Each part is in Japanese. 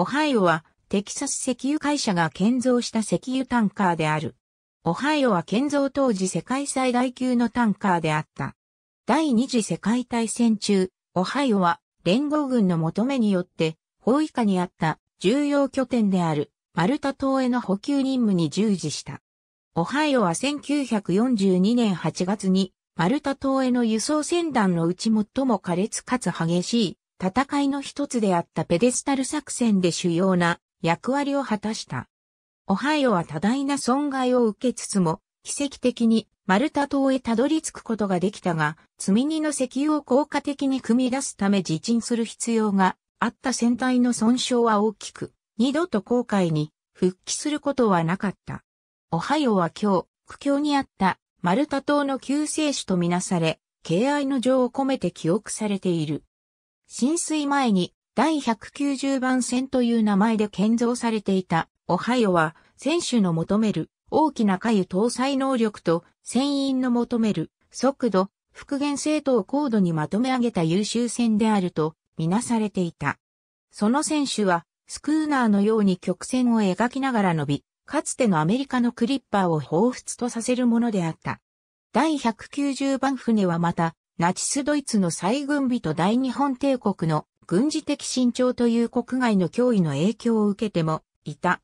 オハイオはテキサス石油会社が建造した石油タンカーである。オハイオは建造当時世界最大級のタンカーであった。第二次世界大戦中、オハイオは連合軍の求めによって包囲下にあった重要拠点であるマルタ島への補給任務に従事した。オハイオは1942年8月にマルタ島への輸送船団のうち最も苛烈かつ激しい戦いの一つであったペデスタル作戦で主要な役割を果たした。オハイオは多大な損害を受けつつも、奇跡的にマルタ島へたどり着くことができたが、積み荷の石油を効果的に組み出すため自沈する必要があった船体の損傷は大きく、二度と航海に復帰することはなかった。オハイオは今日、苦境にあったマルタ島の救世主とみなされ、敬愛の情を込めて記憶されている。浸水前に第190番線という名前で建造されていたオハイオは選手の求める大きな回搭載能力と船員の求める速度、復元性等を高度にまとめ上げた優秀船であるとみなされていた。その選手はスクーナーのように曲線を描きながら伸び、かつてのアメリカのクリッパーを彷彿とさせるものであった。第190番船はまた、ナチスドイツの再軍備と大日本帝国の軍事的伸長という国外の脅威の影響を受けてもいた。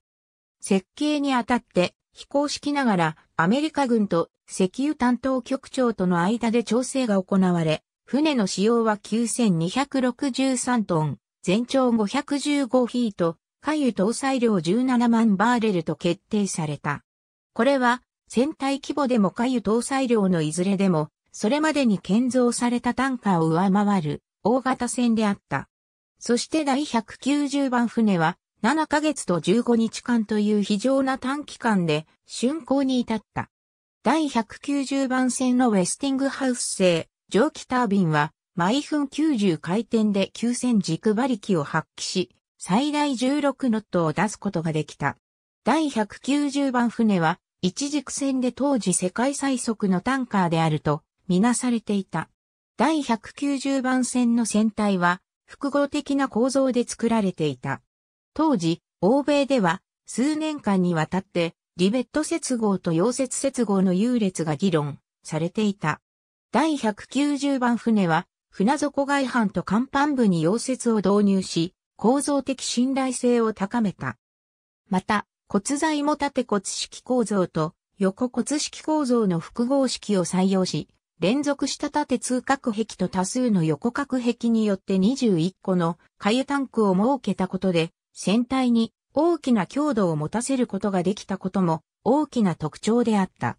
設計にあたって非公式ながらアメリカ軍と石油担当局長との間で調整が行われ、船の使用は9263トン、全長515フィート、海油搭載量17万バーレルと決定された。これは、船体規模でも海油搭載量のいずれでもそれまでに建造されたタンカーを上回る大型船であった。そして第190番船は7ヶ月と15日間という非常な短期間で竣工に至った。第190番船のウェスティングハウス製蒸気タービンは毎分90回転で9000軸馬力を発揮し、最大16ノットを出すことができた。第190番船は、一軸船で当時世界最速のタンカーであるとみなされていた。第190番線の船体は複合的な構造で作られていた。当時、欧米では数年間にわたってリベット接合と溶接接合の優劣が議論されていた。第190番船は船底外板と甲板部に溶接を導入し、構造的信頼性を高めた。また、骨材も縦骨式構造と横骨式構造の複合式を採用し、連続した縦通角壁と多数の横角壁によって21個の海タンクを設けたことで、船体に大きな強度を持たせることができたことも大きな特徴であった。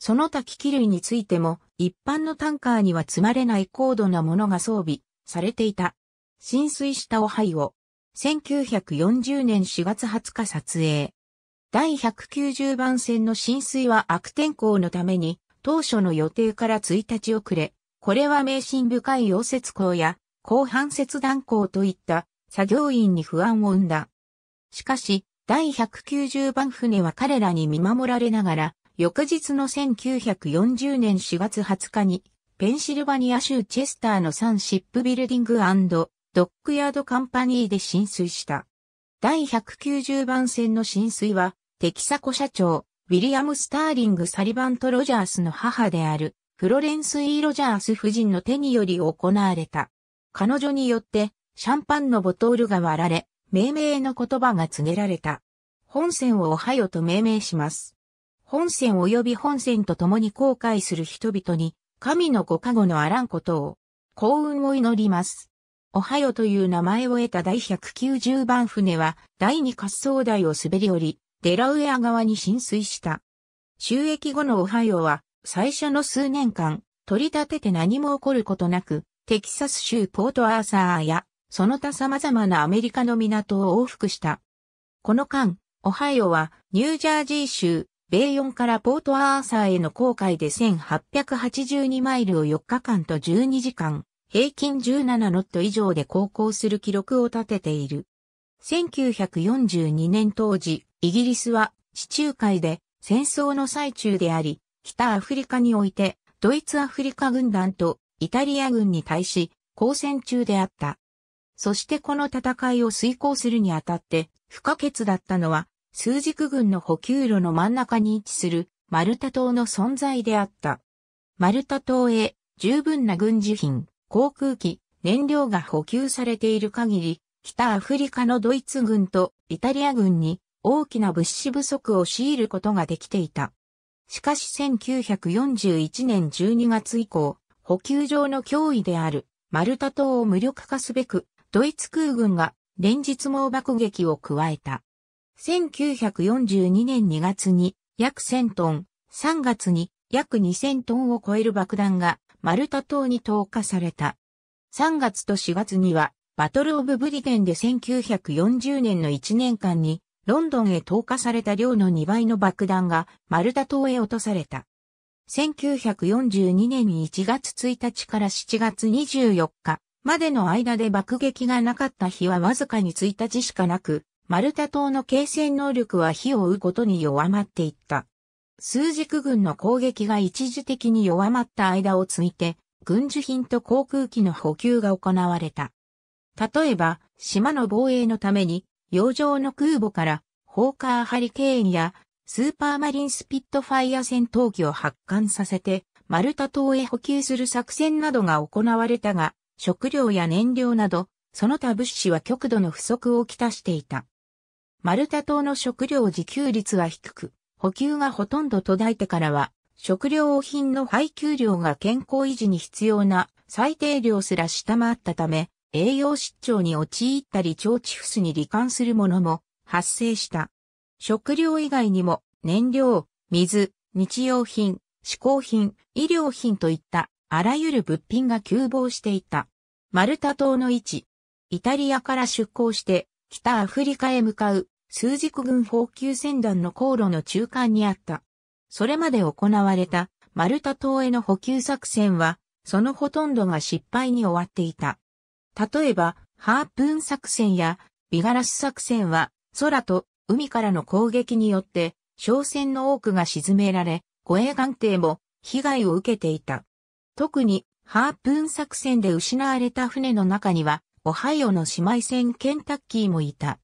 その他機器類についても一般のタンカーには積まれない高度なものが装備されていた。浸水したオハイオ。1940年4月20日撮影。第190番線の浸水は悪天候のために当初の予定から1日遅れ、これは迷信深い溶接工や、後半切断工といった作業員に不安を生んだ。しかし、第190番船は彼らに見守られながら、翌日の1940年4月20日に、ペンシルバニア州チェスターのサンシップビルディングドックヤードカンパニーで浸水した。第190番船の浸水は、テキサコ社長、ウィリアム・スターリング・サリバント・ロジャースの母である、フロレンス・イー・ロジャース夫人の手により行われた。彼女によって、シャンパンのボトールが割られ、命名の言葉が告げられた。本戦をおはよと命名します。本戦及び本戦と共に後悔する人々に、神のご加護のあらんことを、幸運を祈ります。おはよという名前を得た第190番船は、第2滑走台を滑り降り、デラウェア側に浸水した。収益後のオハイオは、最初の数年間、取り立てて何も起こることなく、テキサス州ポートアーサーや、その他様々なアメリカの港を往復した。この間、オハイオはニュージャージー州、米4からポートアーサーへの航海で1882マイルを4日間と12時間、平均17ノット以上で航行する記録を立てている。1942年当時、イギリスは地中海で戦争の最中であり、北アフリカにおいてドイツアフリカ軍団とイタリア軍に対し交戦中であった。そしてこの戦いを遂行するにあたって不可欠だったのは数軸軍の補給路の真ん中に位置するマルタ島の存在であった。マルタ島へ十分な軍事品、航空機、燃料が補給されている限り、北アフリカのドイツ軍とイタリア軍に大きな物資不足を強いることができていた。しかし1941年12月以降、補給上の脅威であるマルタ島を無力化すべく、ドイツ空軍が連日猛爆撃を加えた。1942年2月に約1000トン、3月に約2000トンを超える爆弾がマルタ島に投下された。3月と4月にはバトルオブブリデンで1940年の1年間にロンドンへ投下された量の2倍の爆弾がマルタ島へ落とされた。1942年1月1日から7月24日までの間で爆撃がなかった日はわずかに1日しかなく、マルタ島の形成能力は火を追うことに弱まっていった。数軸軍の攻撃が一時的に弱まった間をついて、軍需品と航空機の補給が行われた。例えば、島の防衛のために洋上の空母から、ホーカーハリケーンや、スーパーマリンスピットファイア戦闘機を発艦させて、マルタ島へ補給する作戦などが行われたが、食料や燃料など、その他物資は極度の不足をきたしていた。マルタ島の食料自給率は低く、補給がほとんど途絶えてからは、食料品の配給量が健康維持に必要な最低量すら下回ったため、栄養失調に陥ったり腸チフスに罹患するものも発生した。食料以外にも燃料、水、日用品、嗜好品、医療品といったあらゆる物品が急防していた。マルタ島の位置。イタリアから出港して北アフリカへ向かう数軸軍補給船団の航路の中間にあった。それまで行われたマルタ島への補給作戦はそのほとんどが失敗に終わっていた。例えば、ハープーン作戦や、ビガラス作戦は、空と海からの攻撃によって、商船の多くが沈められ、護衛艦艇も被害を受けていた。特に、ハープーン作戦で失われた船の中には、オハイオの姉妹船ケンタッキーもいた。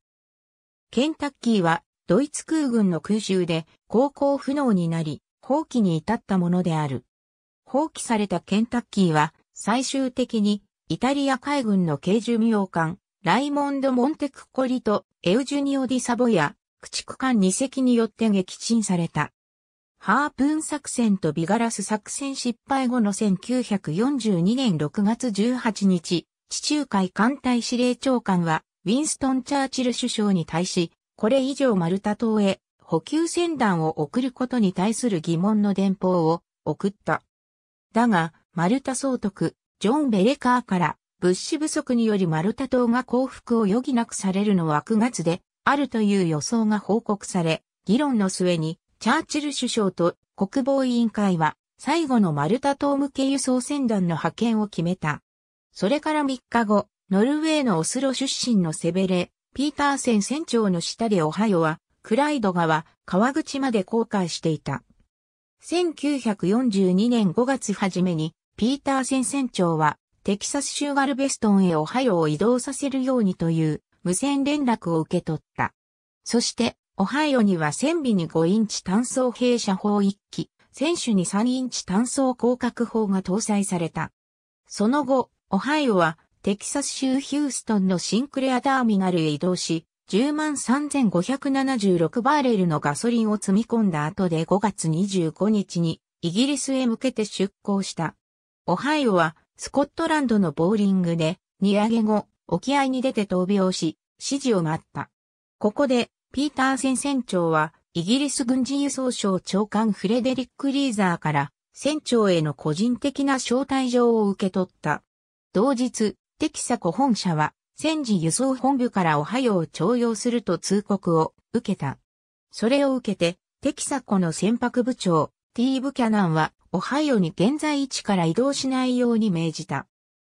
ケンタッキーは、ドイツ空軍の空襲で航行不能になり、放棄に至ったものである。放棄されたケンタッキーは、最終的にイタリア海軍の軽巡洋艦、ライモンド・モンテクコリとエウジュニオ・ディ・サボヤ、駆逐艦2隻によって撃沈された。ハープーン作戦とビガラス作戦失敗後の1942年6月18日、地中海艦隊司令長官は、ウィンストン・チャーチル首相に対し、これ以上マルタ島へ補給船団を送ることに対する疑問の電報を送った。だが、マルタ総督、ジョン・ベレカーから物資不足によりマルタ島が降伏を余儀なくされるのは9月であるという予想が報告され、議論の末にチャーチル首相と国防委員会は最後のマルタ島向け輸送船団の派遣を決めた。それから3日後、ノルウェーのオスロ出身のセベレ、ピーターセン船長の下でオハヨは、クライド川、川口まで航海していた。1942年5月初めに、ピーターン船長は、テキサス州ガルベストンへオハイオを移動させるようにという無線連絡を受け取った。そして、オハイオには船尾に5インチ単装兵射砲1機、船首に3インチ単装広角砲が搭載された。その後、オハイオはテキサス州ヒューストンのシンクレアターミナルへ移動し、103,576バーレルのガソリンを積み込んだ後で5月25日にイギリスへ向けて出港した。オハイオは、スコットランドのボーリングで、荷上げ後、沖合に出て闘病し、指示を待った。ここで、ピーターセン船長は、イギリス軍事輸送省長官フレデリック・リーザーから、船長への個人的な招待状を受け取った。同日、テキサコ本社は、戦時輸送本部からオハイオを徴用すると通告を受けた。それを受けて、テキサコの船舶部長、ティーブキャナンは、オハイオに現在位置から移動しないように命じた。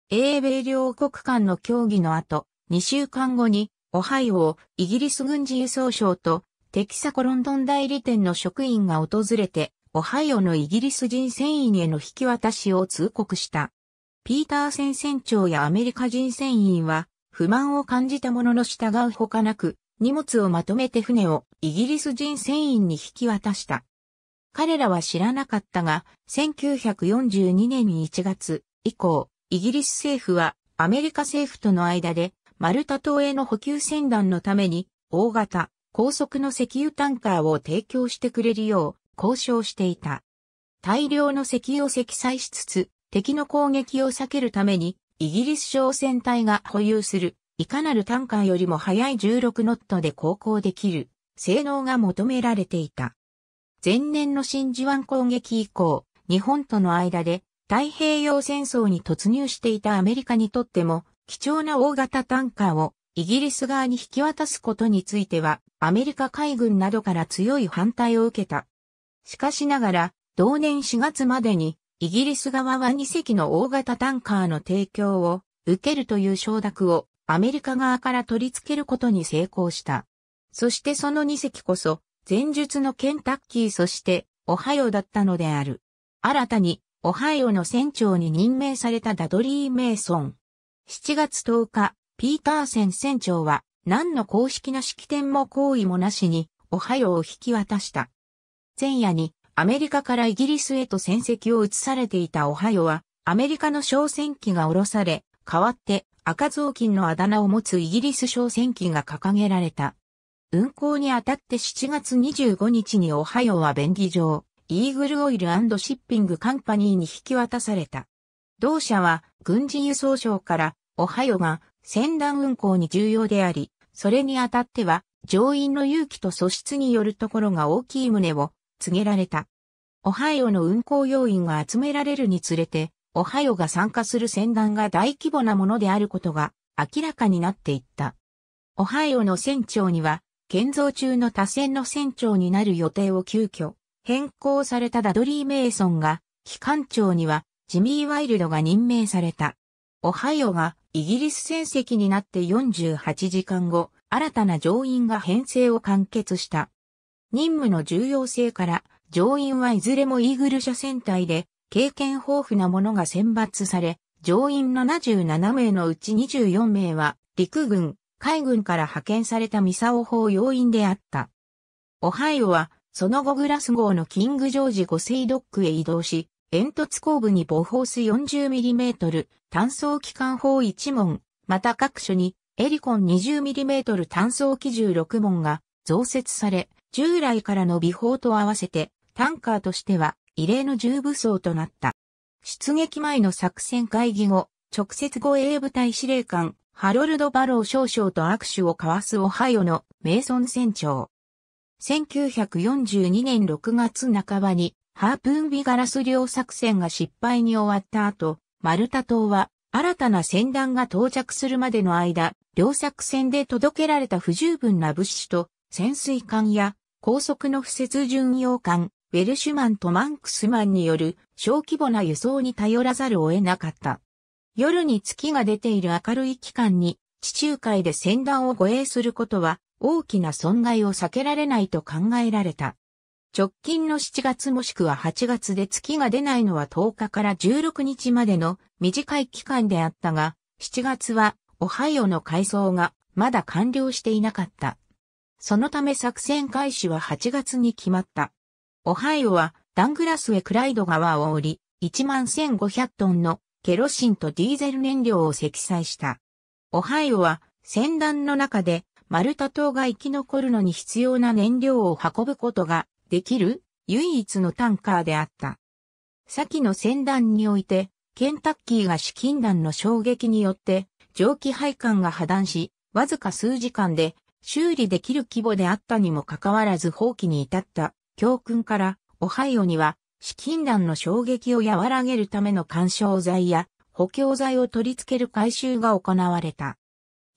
英米両国間の協議の後、2週間後に、オハイオをイギリス軍事輸送省とテキサコロンドン代理店の職員が訪れて、オハイオのイギリス人船員への引き渡しを通告した。ピーターセン船長やアメリカ人船員は不満を感じたものの従うほかなく、荷物をまとめて船をイギリス人船員に引き渡した。彼らは知らなかったが、1942年1月以降、イギリス政府はアメリカ政府との間で、マルタ島への補給船団のために、大型、高速の石油タンカーを提供してくれるよう交渉していた。大量の石油を積載しつつ、敵の攻撃を避けるために、イギリス商船隊が保有する、いかなるタンカーよりも速い16ノットで航行できる、性能が求められていた。前年の真珠湾攻撃以降、日本との間で太平洋戦争に突入していたアメリカにとっても、貴重な大型タンカーをイギリス側に引き渡すことについては、アメリカ海軍などから強い反対を受けた。しかしながら、同年4月までに、イギリス側は2隻の大型タンカーの提供を受けるという承諾をアメリカ側から取り付けることに成功した。そしてその2隻こそ前述のケンタッキーそしてオハイオだったのである。新たにオハイオの船長に任命されたダドリー・メイソン。7月10日、ピーターセン船長は何の公式な式典も行為もなしにオハイオを引き渡した。前夜にアメリカからイギリスへと戦績を移されていたオハイオはアメリカの商船機が降ろされ、代わって赤雑巾のあだ名を持つイギリス商船機が掲げられた。運行にあたって7月25日にオハイオは便宜上、イーグルオイルシッピングカンパニーに引き渡された。同社は軍事輸送省からオハイオが船団運行に重要であり、それにあたっては乗員の勇気と素質によるところが大きい旨を告げられた。オハイオの運行要員が集められるにつれて、オハイオが参加する船団が大規模なものであることが明らかになっていった。オハイオの船長には建造中の多船の船長になる予定を急遽変更されたダドリー・メイソンが、機関長にはジミー・ワイルドが任命された。オハイオがイギリス船籍になって48時間後、新たな乗員が編成を完結した。任務の重要性から、乗員はいずれもイーグル社船隊で、経験豊富なものが選抜され、乗員77名のうち24名は、陸軍、海軍から派遣されたミサオ法要員であった。オハイオは、その後グラス号のキング・ジョージ5世ドックへ移動し、煙突後部に母砲ス 40mm 単装機関砲1門、また各所にエリコン 20mm 単装機16門が増設され、従来からの美砲と合わせて、タンカーとしては異例の重武装となった。出撃前の作戦会議後、直接護衛部隊司令官、ハロルド・バロー少将と握手を交わすオハイオのメイソン船長。1942年6月半ばにハープーンビガラス漁作戦が失敗に終わった後、マルタ島は新たな船団が到着するまでの間、両作戦で届けられた不十分な物資と潜水艦や高速の不設巡洋艦、ウェルシュマンとマンクスマンによる小規模な輸送に頼らざるを得なかった。夜に月が出ている明るい期間に地中海で船団を護衛することは大きな損害を避けられないと考えられた。直近の7月もしくは8月で月が出ないのは10日から16日までの短い期間であったが、7月はオハイオの改装がまだ完了していなかった。そのため作戦開始は8月に決まった。オハイオはダングラスへクライド川を降り、1万1500トンのケロシンとディーゼル燃料を積載した。オハイオは戦団の中でマルタ島が生き残るのに必要な燃料を運ぶことができる唯一のタンカーであった。先の戦団において、ケンタッキーが資金団の衝撃によって蒸気配管が破断し、わずか数時間で修理できる規模であったにもかかわらず放棄に至った教訓から、オハイオには資金弾の衝撃を和らげるための干渉剤や補強剤を取り付ける改修が行われた。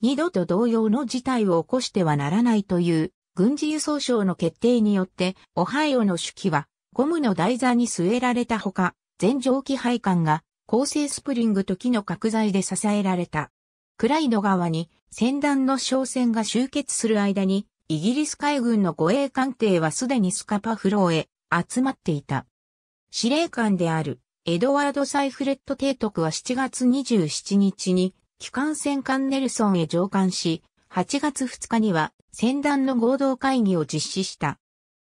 二度と同様の事態を起こしてはならないという軍事輸送省の決定によってオハイオの手記はゴムの台座に据えられたほか全蒸気配管が構成スプリングと木の角材で支えられた。クライド側に先端の商船が集結する間にイギリス海軍の護衛艦艇はすでにスカパフローへ集まっていた。司令官であるエドワード・サイフレット提督は7月27日に機関戦艦ネルソンへ上艦し、8月2日には船団の合同会議を実施した。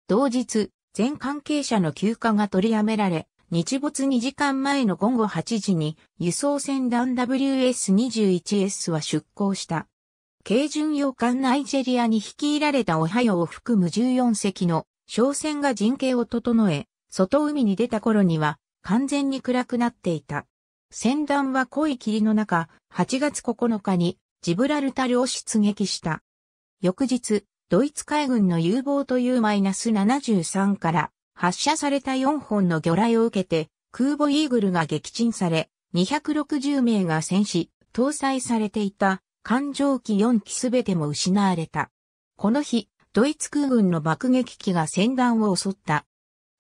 同日、全関係者の休暇が取りやめられ、日没2時間前の午後8時に輸送船団 WS21S は出港した。軽巡洋艦ナイジェリアに率いられたオハヨを含む14隻の商船が陣形を整え、外海に出た頃には完全に暗くなっていた。船団は濃い霧の中、8月9日にジブラルタルを出撃した。翌日、ドイツ海軍の U マイナ U-73 から発射された4本の魚雷を受けて、空母イーグルが撃沈され、260名が戦死、搭載されていた艦上機4機すべても失われた。この日、ドイツ空軍の爆撃機が船団を襲った。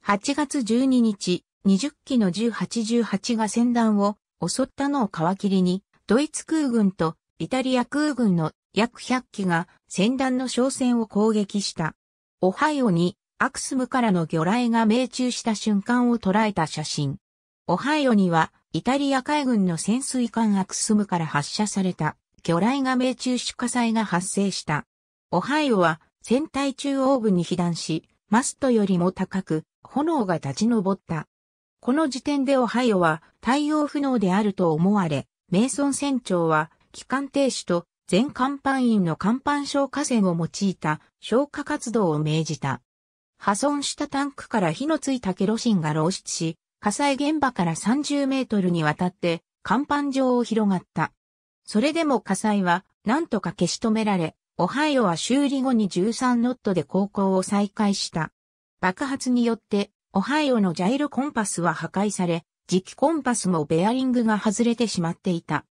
8月12日、20機の1818が船団を襲ったのを皮切りに、ドイツ空軍とイタリア空軍の約100機が船団の商船を攻撃した。オハイオにアクスムからの魚雷が命中した瞬間を捉えた写真。オハイオにはイタリア海軍の潜水艦アクスムから発射された魚雷が命中し火災が発生した。オハイオは船体中央部に被弾し、マストよりも高く炎が立ち上った。この時点でオハイオは対応不能であると思われ、メイソン船長は機関停止と全甲板員の甲板消火栓を用いた消火活動を命じた。破損したタンクから火のついたケロシンが漏出し、火災現場から30メートルにわたって甲板上を広がった。それでも火災は何とか消し止められ、オハイオは修理後に13ノットで航行を再開した。爆発によって、オハイオのジャイロコンパスは破壊され、磁気コンパスもベアリングが外れてしまっていた。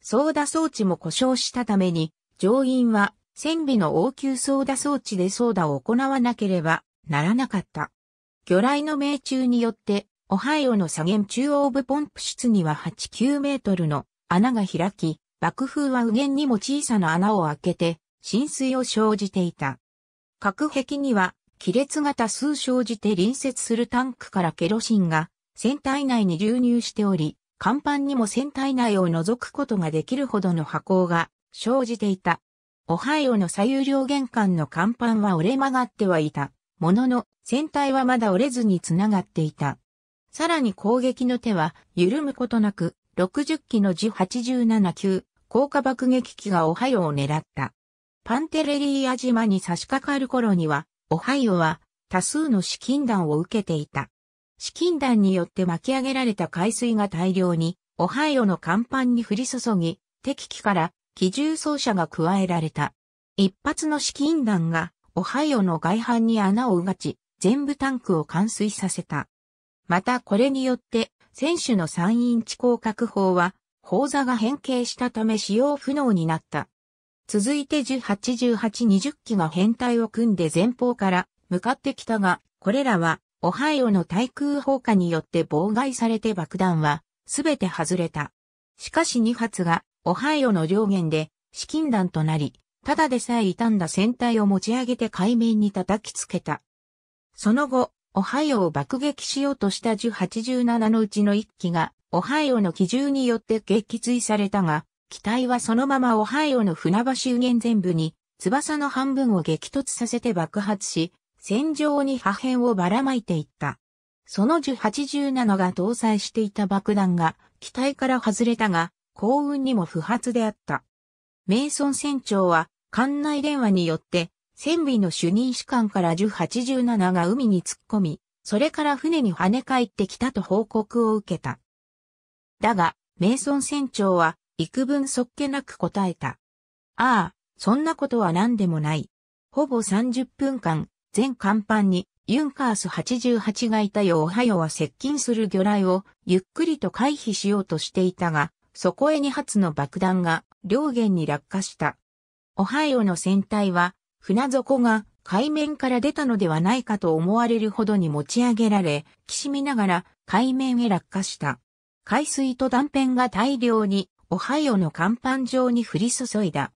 ソーダ装置も故障したために、乗員は船尾の応急ソーダ装置でソーダを行わなければならなかった。魚雷の命中によって、オハイオの左舷中央部ポンプ室には89メートルの穴が開き、爆風は右舷にも小さな穴を開けて、浸水を生じていた。隔壁には亀裂が多数生じて隣接するタンクからケロシンが船体内に流入しており、甲板にも船体内を覗くことができるほどの波行が生じていた。オハイオの左右両玄関の甲板は折れ曲がってはいた。ものの、船体はまだ折れずに繋がっていた。さらに攻撃の手は緩むことなく、60機の G87 級、高下爆撃機がオハイオを狙った。パンテレリーア島に差し掛かる頃には、オハイオは多数の資金団を受けていた。資金団によって巻き上げられた海水が大量にオハイオの甲板に降り注ぎ、敵機から機銃奏者が加えられた。一発の資金団がオハイオの外反に穴をうがち、全部タンクを冠水させた。またこれによって、選手のイン地降確法は、砲座が変形したため使用不能になった。続いて181820機が編隊を組んで前方から向かってきたが、これらはオハイオの対空砲火によって妨害されて爆弾はすべて外れた。しかし2発がオハイオの両舷で資金弾となり、ただでさえ傷んだ船体を持ち上げて海面に叩きつけた。その後、オハイオを爆撃しようとした1817のうちの1機が、オハイオの機銃によって撃墜されたが、機体はそのままオハイオの船橋右舷全部に翼の半分を激突させて爆発し、戦場に破片をばらまいていった。その1087が搭載していた爆弾が機体から外れたが、幸運にも不発であった。メイソン船長は艦内電話によって、船尾の主任士官から1087が海に突っ込み、それから船に跳ね返ってきたと報告を受けた。だが、メイソン船長は幾分そっけなく答えた。ああ、そんなことは何でもない。ほぼ30分間、全甲板にユンカース88がいたよオハヨは接近する魚雷をゆっくりと回避しようとしていたが、そこへ2発の爆弾が両舷に落下した。オハイオの船体は船底が海面から出たのではないかと思われるほどに持ち上げられ、きしみながら海面へ落下した。海水と断片が大量にオハイオの甲板上に降り注いだ。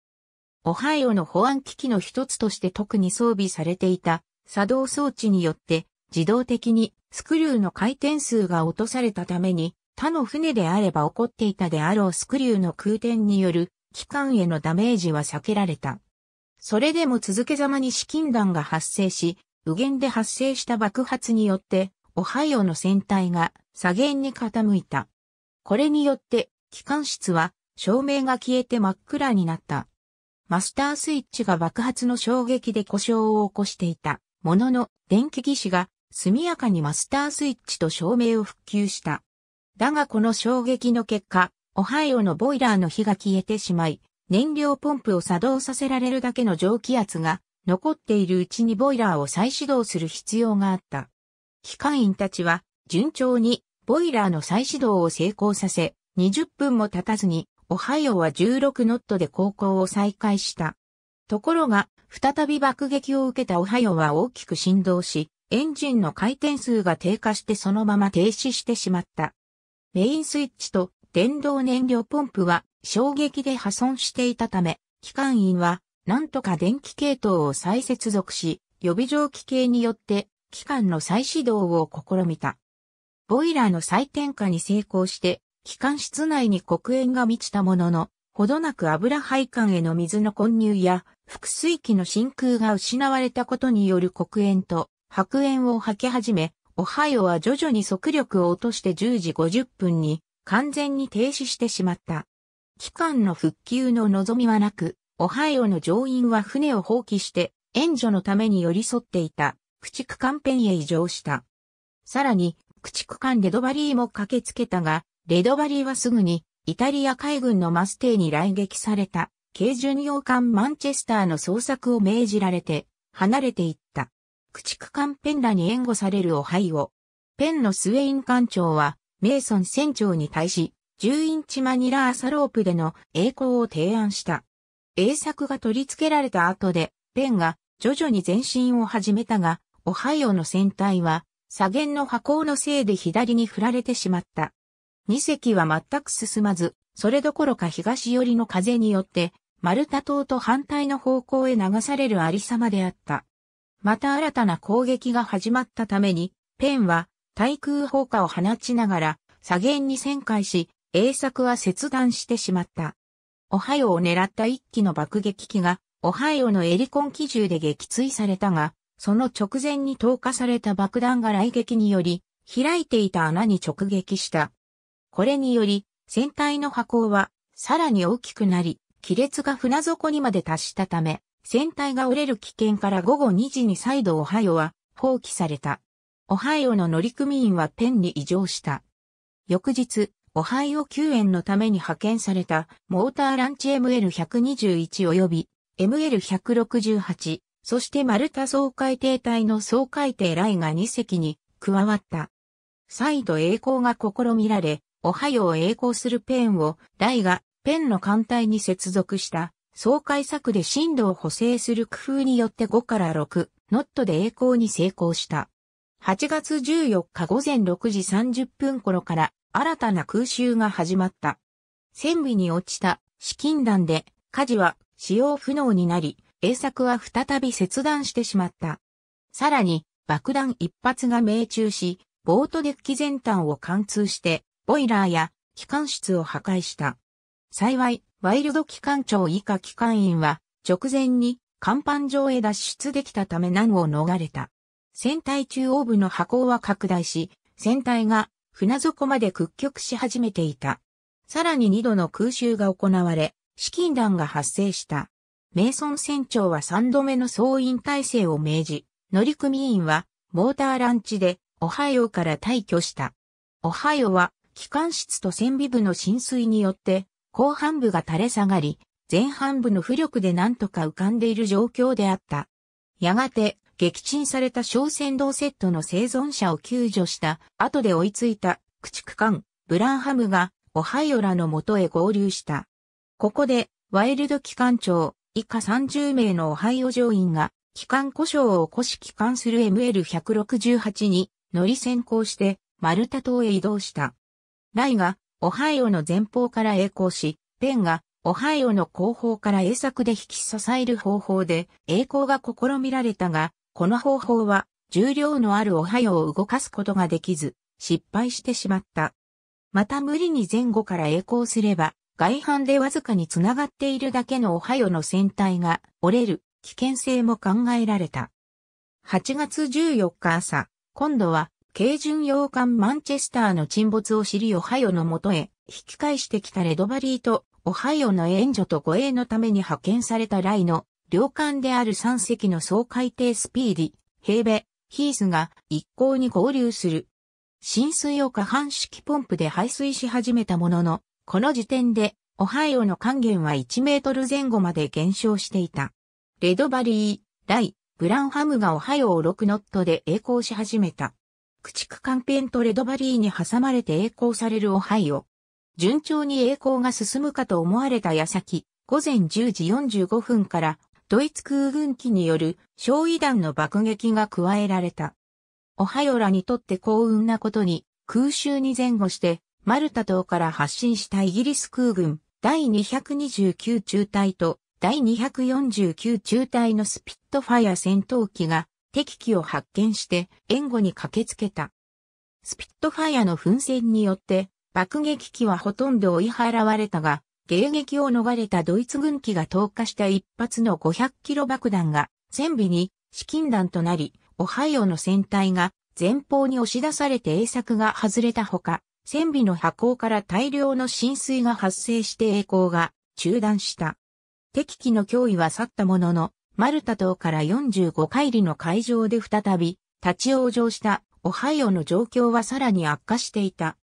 オハイオの保安機器の一つとして特に装備されていた作動装置によって自動的にスクリューの回転数が落とされたために他の船であれば起こっていたであろうスクリューの空転による機関へのダメージは避けられた。それでも続けざまに資金弾が発生し、右舷で発生した爆発によって、オハイオの船体が左舷に傾いた。これによって機関室は照明が消えて真っ暗になった。マスタースイッチが爆発の衝撃で故障を起こしていた。ものの、電気技師が速やかにマスタースイッチと照明を復旧した。だがこの衝撃の結果、オハイオのボイラーの火が消えてしまい、燃料ポンプを作動させられるだけの蒸気圧が残っているうちにボイラーを再始動する必要があった。機関員たちは順調にボイラーの再始動を成功させ、20分も経たずに、オハイオは16ノットで航行を再開した。ところが、再び爆撃を受けたオハイオは大きく振動し、エンジンの回転数が低下してそのまま停止してしまった。メインスイッチと電動燃料ポンプは衝撃で破損していたため、機関員はなんとか電気系統を再接続し、予備蒸気系によって機関の再始動を試みた。ボイラーの再点火に成功して機関室内に黒煙が満ちたものの、ほどなく油配管への水の混入や、腹水器の真空が失われたことによる黒煙と白煙を吐き始め、オハイオは徐々に速力を落として10時50分に完全に停止してしまった。機関の復旧の望みはなく、オハイオの乗員は船を放棄して援助のために寄り添っていた駆逐艦ペンへ移乗した。さらに、駆逐艦デドバリーも駆けつけたが、レドバリーはすぐに、イタリア海軍のマステイに来撃された、軽巡洋艦マンチェスターの捜索を命じられて、離れていった。駆逐艦ペンらに援護されるオハイオ。ペンのスウェイン艦長は、メイソン船長に対し、10インチマニラーサロープでの栄光を提案した。栄作が取り付けられた後で、ペンが徐々に前進を始めたが、オハイオの船体は、左舷の波行のせいで左に振られてしまった。2隻は全く進まず、それどころか東寄りの風によって、マルタ島と反対の方向へ流されるありさまであった。また新たな攻撃が始まったために、ペンは対空砲火を放ちながら、左舷に旋回し、英作は切断してしまった。オハイオを狙った一機の爆撃機が、オハイオのエリコン機銃で撃墜されたが、その直前に投下された爆弾が雷撃により、開いていた穴に直撃した。これにより、船体の波高はさらに大きくなり、亀裂が船底にまで達したため、船体が折れる危険から午後2時に再度オハイオは放棄された。オハイオの乗組員はペンに異常した。翌日、オハイオ救援のために派遣されたモーターランチ ML121 及び ML168、そしてマルタ総海艇隊の総海艇ライが2隻に加わった。再度栄光が試みられ、オハイオを栄光するペンを、台がペンの艦隊に接続した総快策で震度を補正する工夫によって5から6ノットで栄光に成功した。8月14日午前6時30分頃から新たな空襲が始まった。戦尾に落ちた資金弾で火事は使用不能になり、栄作は再び切断してしまった。さらに爆弾一発が命中し、ボートデッキ全端を貫通してボイラーや機関室を破壊した。幸い、ワイルド機関長以下機関員は直前に甲板上へ脱出できたため難を逃れた。船体中央部の破行は拡大し、船体が船底まで屈曲し始めていた。さらに二度の空襲が行われ、資金弾が発生した。メイソン船長は三度目の総員体制を命じ、乗組員はモーターランチでオハイオから退去した。オハイオは機関室と船尾部の浸水によって、後半部が垂れ下がり、前半部の浮力で何とか浮かんでいる状況であった。やがて、撃沈された小船道セットの生存者を救助した後で追いついた駆逐艦ブランハムがオハイオラの元へ合流した。ここでワイルド機関長以下30名のオハイオ乗員が機関故障を起こし機関する ML168 に乗り先行してマルタ島へ移動した。ライが、オハイオの前方から栄光し、ペンが、オハイオの後方から栄作で引き支える方法で、栄光が試みられたが、この方法は、重量のあるオハイオを動かすことができず、失敗してしまった。また無理に前後から栄光すれば、外反でわずかにつながっているだけのオハイオの船体が折れる危険性も考えられた。8月14日朝、今度は軽巡洋艦マンチェスターの沈没を知りオハヨのもとへ引き返してきたレドバリーとオハヨの援助と護衛のために派遣されたライの両艦である3隻の総海底スピーディ、ヘイベ、ヒースが一向に合流する。浸水を下半式ポンプで排水し始めたものの、この時点でオハイオの還元は1メートル前後まで減少していた。レドバリー、ライ、ブランハムがオハイオを6ノットで栄光し始めた。駆逐艦ペントレドバリーに挟まれて栄光されるオハイオ。順調に栄光が進むかと思われた矢先、午前10時45分からドイツ空軍機による焼夷弾の爆撃が加えられた。オハイオらにとって幸運なことに空襲に前後してマルタ島から発進したイギリス空軍第229中隊と第249中隊のスピットファイア戦闘機が敵機を発見して援護に駆けつけた。スピットファイアの噴戦によって爆撃機はほとんど追い払われたが、迎撃を逃れたドイツ軍機が投下した一発の500キロ爆弾が船尾に資金弾となり、オハイオの船体が前方に押し出されて栄作が外れたほか、船尾の破行から大量の浸水が発生して栄光が中断した。敵機の脅威は去ったものの、マルタ島から45海里の海上で再び立ち往生したオハイオの状況はさらに悪化していた。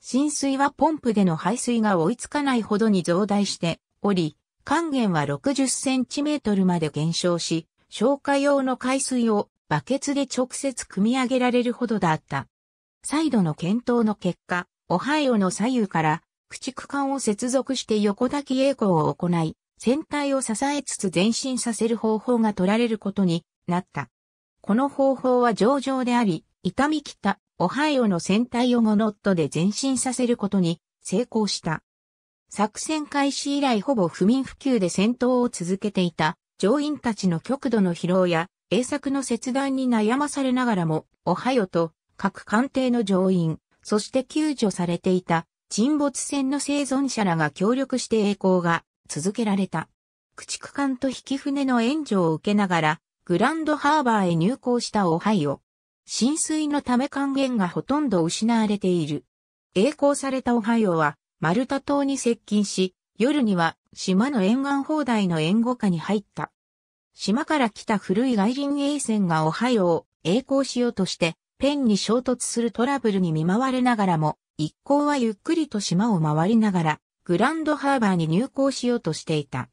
浸水はポンプでの排水が追いつかないほどに増大しており、還元は60センチメートルまで減少し、消火用の海水をバケツで直接汲み上げられるほどだった。再度の検討の結果、オハイオの左右から駆逐艦を接続して横滝き栄光を行い、船体を支えつつ前進させる方法が取られることになった。この方法は上々であり、痛みたオハイオの船体をモノットで前進させることに成功した。作戦開始以来ほぼ不眠不休で戦闘を続けていた乗員たちの極度の疲労や英作の切断に悩まされながらも、オハイオと各艦艇の乗員、そして救助されていた沈没船の生存者らが協力して栄光が続けられた。駆逐艦と引き船の援助を受けながら、グランドハーバーへ入港したオハイオ。浸水のため還元がほとんど失われている。栄光されたオハイオは、マルタ島に接近し、夜には島の沿岸砲台の援護下に入った。島から来た古い外人衛船がオハイオを栄光しようとして、ペンに衝突するトラブルに見舞われながらも、一行はゆっくりと島を回りながら、グランドハーバーに入港しようとしていた。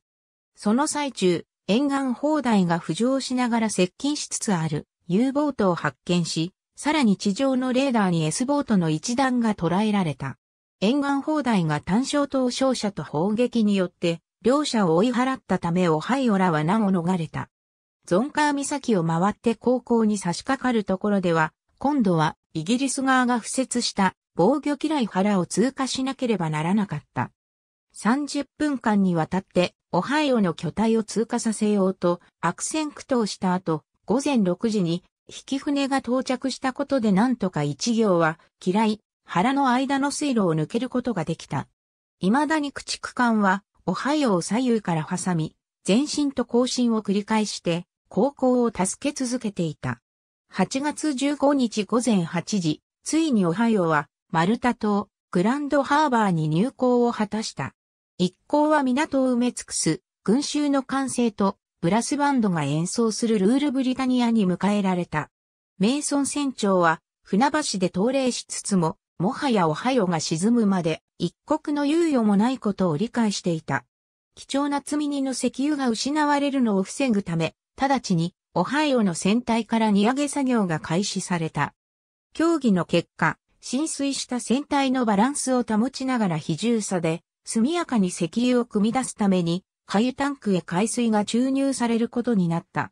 その最中、沿岸砲台が浮上しながら接近しつつある U ボートを発見し、さらに地上のレーダーに S ボートの一団が捉えられた。沿岸砲台が単勝島勝者と砲撃によって、両者を追い払ったためオハイオラは難を逃れた。ゾンカー岬を回って高校に差し掛かるところでは、今度はイギリス側が付設した防御機雷原を通過しなければならなかった。30分間にわたってオハイオの巨体を通過させようと悪戦苦闘した後、午前6時に引き船が到着したことでなんとか一行は嫌い、腹の間の水路を抜けることができた。未だに駆逐艦はオハイオを左右から挟み、前進と後進を繰り返して航行を助け続けていた。8月15日午前8時、ついにオハイオはマルタ島グランドハーバーに入港を果たした。一行は港を埋め尽くす群衆の歓声とブラスバンドが演奏するルールブリタニアに迎えられた。メイソン船長は船橋で到礼しつつも、もはやオハオが沈むまで一刻の猶予もないことを理解していた。貴重な積み荷の石油が失われるのを防ぐため、直ちにオハイオの船体から荷揚げ作業が開始された。協議の結果、浸水した船体のバランスを保ちながら比重差で速やかに石油を汲み出すために、下油タンクへ海水が注入されることになった。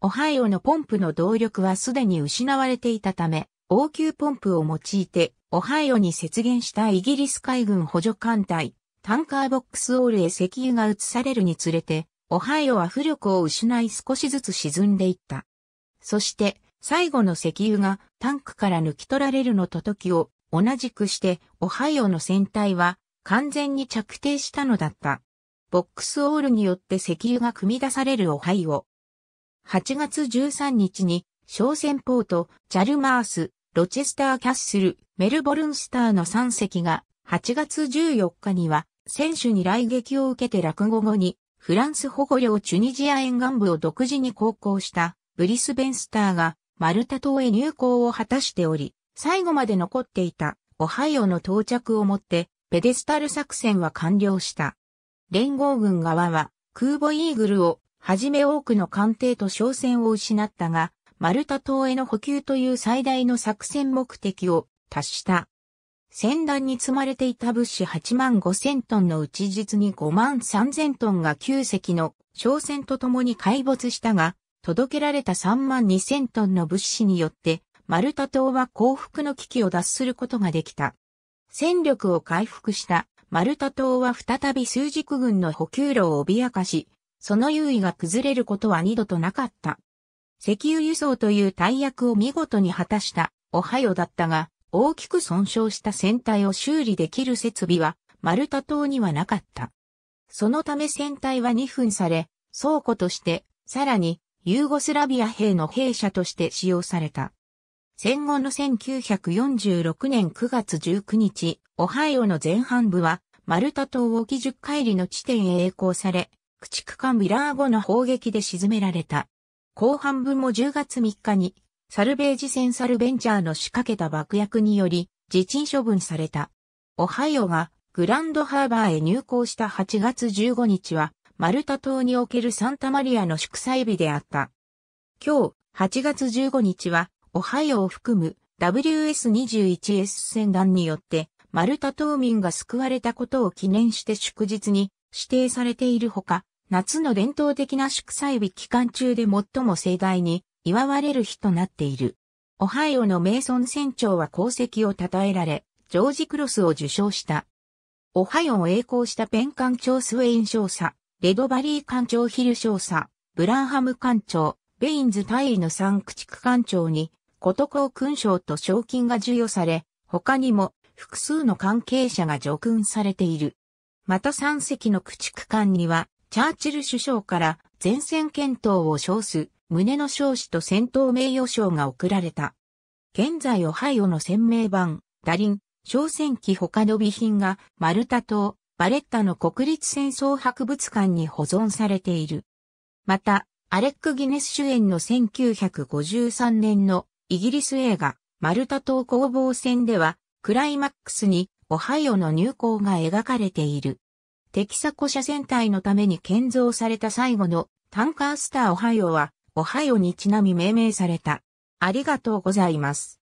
オハイオのポンプの動力はすでに失われていたため、応急ポンプを用いて、オハイオに接現したイギリス海軍補助艦隊、タンカーボックスオールへ石油が移されるにつれて、オハイオは浮力を失い少しずつ沈んでいった。そして、最後の石油がタンクから抜き取られるのと時を同じくして、オハイオの船体は完全に着底したのだった。ボックスオールによって石油が組み出されるオハイオ。8月13日に、小船ポート、チャルマース、ロチェスターキャッスル、メルボルンスターの3隻が、8月14日には、選手に来撃を受けて落語後に、フランス保護領チュニジア沿岸部を独自に航行したブリスベンスターがマルタ島へ入港を果たしており、最後まで残っていたオハイオの到着をもってペデスタル作戦は完了した。連合軍側は空母イーグルをはじめ多くの艦艇と商船を失ったが、マルタ島への補給という最大の作戦目的を達した。船団に積まれていた物資8万5千トンのうち実に5万3千トンが9隻の商船と共に海没したが、届けられた3万2千トンの物資によって、マルタ島は降伏の危機を脱することができた。戦力を回復したマルタ島は再び数軸軍の補給路を脅かし、その優位が崩れることは二度となかった。石油輸送という大役を見事に果たしたオハヨだったが、大きく損傷した船体を修理できる設備はマルタ島にはなかった。そのため船体は2分され、倉庫として、さらにユーゴスラビア兵の兵舎として使用された。戦後の1946年9月19日、オハイオの前半部は、マルタ島沖10海里の地点へ栄光され、駆逐艦ミラー後の砲撃で沈められた。後半部も10月3日に、サルベージ船サルベンチャーの仕掛けた爆薬により、自陳処分された。オハイオがグランドハーバーへ入港した8月15日は、マルタ島におけるサンタマリアの祝祭日であった。今日、8月15日は、オハイオを含む WS21S 船団によって、マルタ島民が救われたことを記念して祝日に指定されているほか、夏の伝統的な祝祭日期間中で最も盛大に祝われる日となっている。オハイオのメソン船長は功績を称えられ、ジョージ・クロスを受賞した。オハイオを栄光したペン艦長スウェイン少佐、レドバリー艦長ヒル少佐、ブランハム艦長、ベインズ大尉の三駆逐艦長にこと皇勲章と賞金が授与され、他にも複数の関係者が叙勲されている。また三隻の駆逐艦には、チャーチル首相から前線検討を称す、胸の称子と戦闘名誉賞が贈られた。現在オハイオの鮮明版、ダリン、小戦機他の備品がマルタ島、バレッタの国立戦争博物館に保存されている。また、アレック・ギネス主演の1953年のイギリス映画、マルタ島攻防戦では、クライマックスに、オハイオの入港が描かれている。テキサコ車船隊のために建造された最後のタンカースターオハイオは、オハイオにちなみ命名された。ありがとうございます。